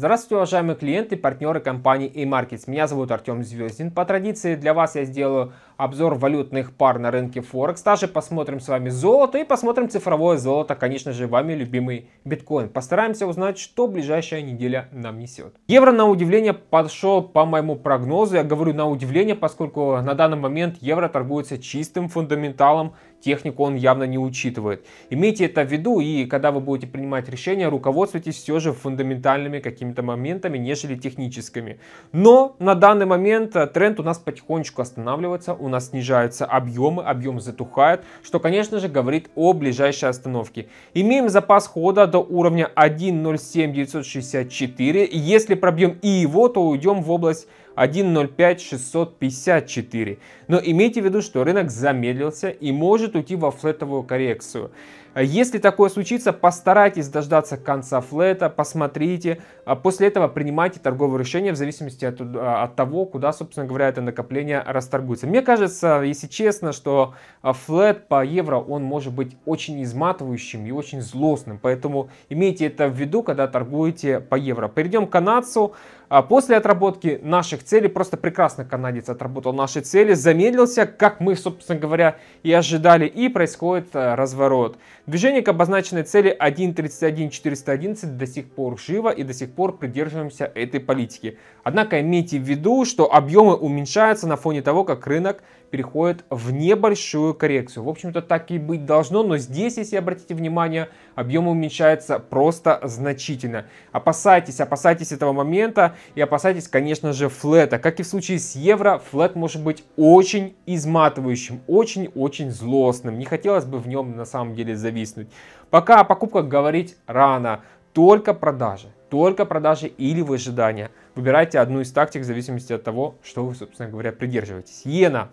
Здравствуйте, уважаемые клиенты, партнеры компании E-Markets. Меня зовут Артем Звездин. По традиции для вас я сделаю обзор валютных пар на рынке Форекс. Также посмотрим с вами золото и посмотрим цифровое золото, конечно же, вами любимый биткоин. Постараемся узнать, что ближайшая неделя нам несет. Евро, на удивление, подошел по моему прогнозу. Я говорю на удивление, поскольку на данный момент евро торгуется чистым фундаменталом, технику он явно не учитывает. Имейте это в виду, и когда вы будете принимать решения, руководствуйтесь все же фундаментальными какими-то моментами, нежели техническими. Но на данный момент э, тренд у нас потихонечку останавливается, у нас снижаются объемы, объем затухает, что, конечно же, говорит о ближайшей остановке. Имеем запас хода до уровня 1.07964. Если пробьем и его, то уйдем в область 1.05654. Но имейте в виду, что рынок замедлился и может уйти во флетовую коррекцию. Э, если такое случится, постарайтесь дождаться конца флета, посмотрите, а после этого принимайте торговые решения в зависимости от, э, от того, куда, собственно говоря, это накопление расторгуется. Мне кажется, если честно, что э, флет по евро, он может быть очень изматывающим и очень злостным, поэтому имейте это в виду, когда торгуете по евро. Перейдем к канадцу. А после отработки наших целей, просто прекрасно канадец отработал наши цели, замедлился, как мы, собственно говоря, и ожидали, и происходит э, разворот. Движение к обозначенной цели 1.31.411 до сих пор живо и до сих пор придерживаемся этой политики. Однако имейте в виду, что объемы уменьшаются на фоне того, как рынок переходит в небольшую коррекцию. В общем-то, так и быть должно, но здесь, если обратите внимание, объем уменьшается просто значительно. Опасайтесь, опасайтесь этого момента и опасайтесь, конечно же, флета. Как и в случае с евро, флет может быть очень изматывающим, очень-очень злостным. Не хотелось бы в нем на самом деле зависнуть. Пока о покупках говорить рано, только продажи только продажи или выжидания. Выбирайте одну из тактик в зависимости от того, что вы, собственно говоря, придерживаетесь. Иена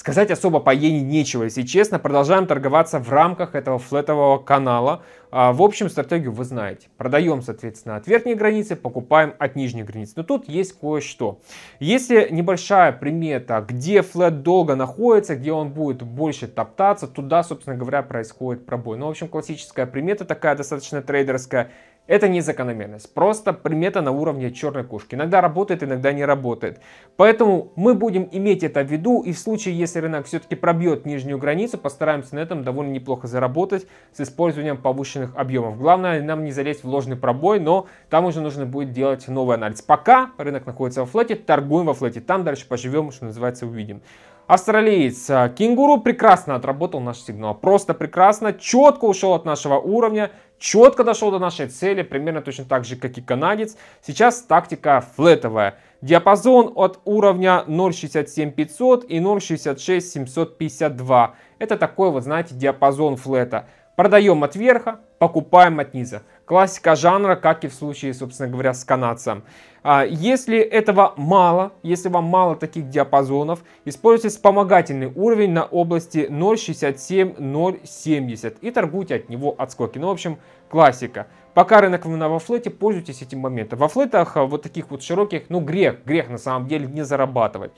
Сказать особо по иене нечего, если честно. Продолжаем торговаться в рамках этого флетового канала. А, в общем, стратегию вы знаете. Продаем, соответственно, от верхней границы, покупаем от нижней границы. Но тут есть кое-что. Если небольшая примета, где флет долго находится, где он будет больше топтаться, туда, собственно говоря, происходит пробой. Ну, в общем, классическая примета такая, достаточно трейдерская. Это не закономерность, просто примета на уровне черной кошки. Иногда работает, иногда не работает. Поэтому мы будем иметь это в виду и в случае, если рынок все-таки пробьет нижнюю границу, постараемся на этом довольно неплохо заработать с использованием повышенных объемов. Главное нам не залезть в ложный пробой, но там уже нужно будет делать новый анализ. Пока рынок находится во флете, торгуем во флете. Там дальше поживем, что называется, увидим. Австралиец а, Кенгуру прекрасно отработал наш сигнал. Просто прекрасно. Четко ушел от нашего уровня. Четко дошел до нашей цели. Примерно точно так же, как и канадец. Сейчас тактика флетовая. Диапазон от уровня 0.67500 и 0.66752. Это такой вот, знаете, диапазон флета. Продаем от верха, покупаем от низа. Классика жанра, как и в случае, собственно говоря, с канадцем. А, если этого мало, если вам мало таких диапазонов, используйте вспомогательный уровень на области 0.67-0.70 и торгуйте от него отскоки. Ну, в общем, классика. Пока рынок на во флете, пользуйтесь этим моментом. Во флетах а, вот таких вот широких, ну, грех, грех на самом деле не зарабатывать.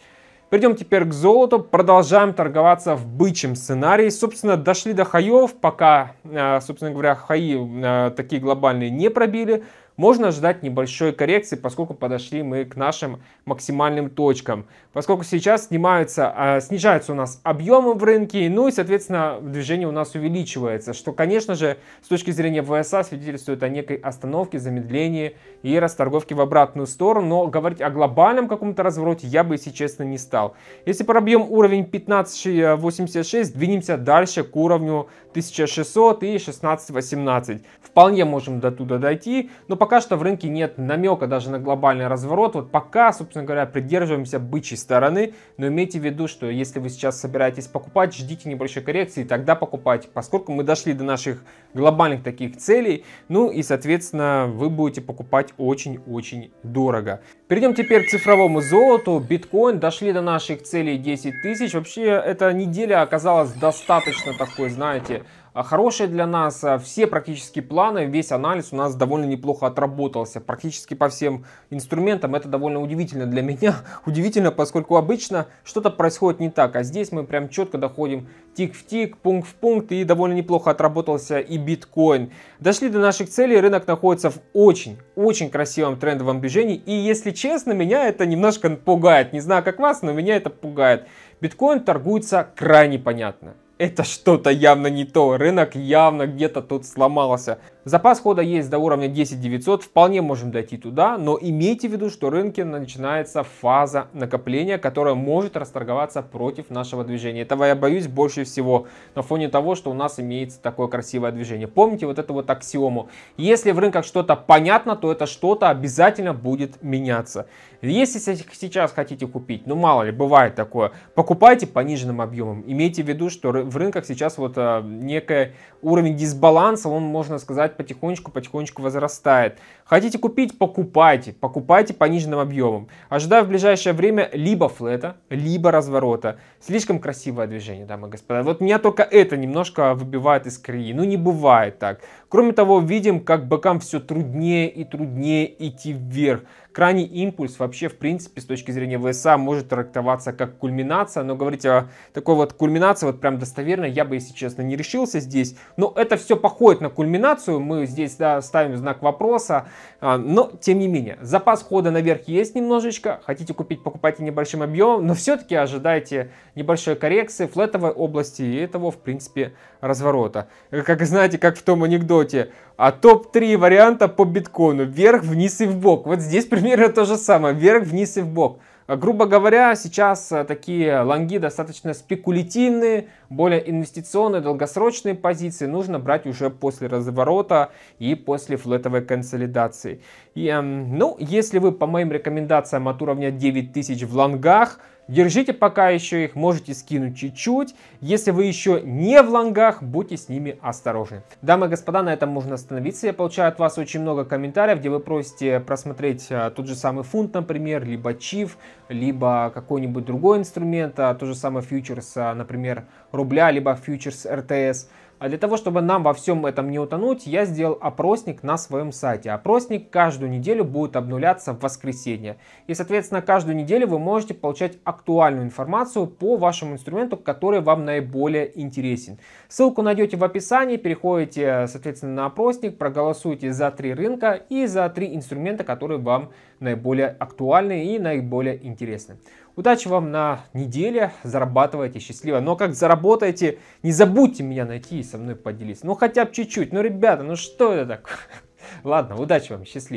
Перейдем теперь к золоту. Продолжаем торговаться в бычьем сценарии. Собственно, дошли до хаев, пока, э, собственно говоря, хаи э, такие глобальные не пробили можно ожидать небольшой коррекции, поскольку подошли мы к нашим максимальным точкам. Поскольку сейчас снимаются, а, снижаются у нас объемы в рынке, ну и, соответственно, движение у нас увеличивается, что, конечно же, с точки зрения ВСА свидетельствует о некой остановке, замедлении и расторговке в обратную сторону, но говорить о глобальном каком-то развороте я бы, если честно, не стал. Если пробьем уровень 1586, двинемся дальше к уровню 1600 и 1618. Вполне можем до туда дойти, но пока что в рынке нет намека даже на глобальный разворот. Вот пока, собственно говоря, придерживаемся бычьей стороны. Но имейте в виду, что если вы сейчас собираетесь покупать, ждите небольшой коррекции, тогда покупайте. Поскольку мы дошли до наших глобальных таких целей, ну и, соответственно, вы будете покупать очень-очень дорого. Перейдем теперь к цифровому золоту. Биткоин дошли до наших целей 10 тысяч. Вообще, эта неделя оказалась достаточно такой, знаете, а, хорошие для нас. А, все практически планы, весь анализ у нас довольно неплохо отработался. Практически по всем инструментам это довольно удивительно для меня. удивительно, поскольку обычно что-то происходит не так, а здесь мы прям четко доходим тик в тик, пункт в пункт и довольно неплохо отработался и биткоин. Дошли до наших целей, рынок находится в очень-очень красивом трендовом движении и если честно, меня это немножко пугает. Не знаю, как вас, но меня это пугает. Биткоин торгуется крайне понятно это что-то явно не то, рынок явно где-то тут сломался. Запас хода есть до уровня 10 900, вполне можем дойти туда, но имейте в виду, что рынке начинается фаза накопления, которая может расторговаться против нашего движения. Этого я боюсь больше всего на фоне того, что у нас имеется такое красивое движение. Помните вот эту вот аксиому. Если в рынках что-то понятно, то это что-то обязательно будет меняться. Если сейчас хотите купить, ну мало ли, бывает такое, покупайте пониженным объемом. Имейте в виду, что в рынках сейчас вот а, некий уровень дисбаланса, он, можно сказать, потихонечку-потихонечку возрастает. Хотите купить? Покупайте. Покупайте пониженным объемом. Ожидаю в ближайшее время либо флета, либо разворота. Слишком красивое движение, дамы и господа. Вот меня только это немножко выбивает из колеи. Ну не бывает так. Кроме того, видим, как бокам все труднее и труднее идти вверх. Крайний импульс вообще, в принципе, с точки зрения ВСА может трактоваться как кульминация, но говорить о такой вот кульминации, вот прям достоверно, я бы, если честно, не решился здесь. Но это все походит на кульминацию, мы здесь да, ставим знак вопроса, а, но, тем не менее, запас хода наверх есть немножечко. Хотите купить, покупайте небольшим объемом, но все-таки ожидайте небольшой коррекции флетовой области и этого, в принципе, разворота. Как знаете, как в том анекдоте, а топ-3 варианта по биткоину. Вверх, вниз и в бок Вот здесь примерно то же самое. Вверх, вниз и в бок Э, грубо говоря, сейчас э, такие лонги достаточно спекулятивные, более инвестиционные, долгосрочные позиции нужно брать уже после разворота и после флетовой консолидации. И, эм, ну, если вы по моим рекомендациям от уровня 9000 в лонгах, Держите пока еще их, можете скинуть чуть-чуть. Если вы еще не в лонгах, будьте с ними осторожны. Дамы и господа, на этом можно остановиться. Я получаю от вас очень много комментариев, где вы просите просмотреть а, тот же самый фунт, например, либо чиф, либо какой-нибудь другой инструмент, а, то же самое фьючерс, а, например, рубля, либо фьючерс РТС. А для того, чтобы нам во всем этом не утонуть, я сделал опросник на своем сайте. Опросник каждую неделю будет обнуляться в воскресенье. И, соответственно, каждую неделю вы можете получать актуальную информацию по вашему инструменту, который вам наиболее интересен. Ссылку найдете в описании, переходите, соответственно, на опросник, проголосуйте за три рынка и за три инструмента, которые вам наиболее актуальны и наиболее интересны. Удачи вам на неделе, зарабатывайте счастливо. Но как заработаете, не забудьте меня найти, со мной поделиться. Ну хотя бы чуть-чуть. Ну ребята, ну что это так, Ладно, удачи вам, счастливо.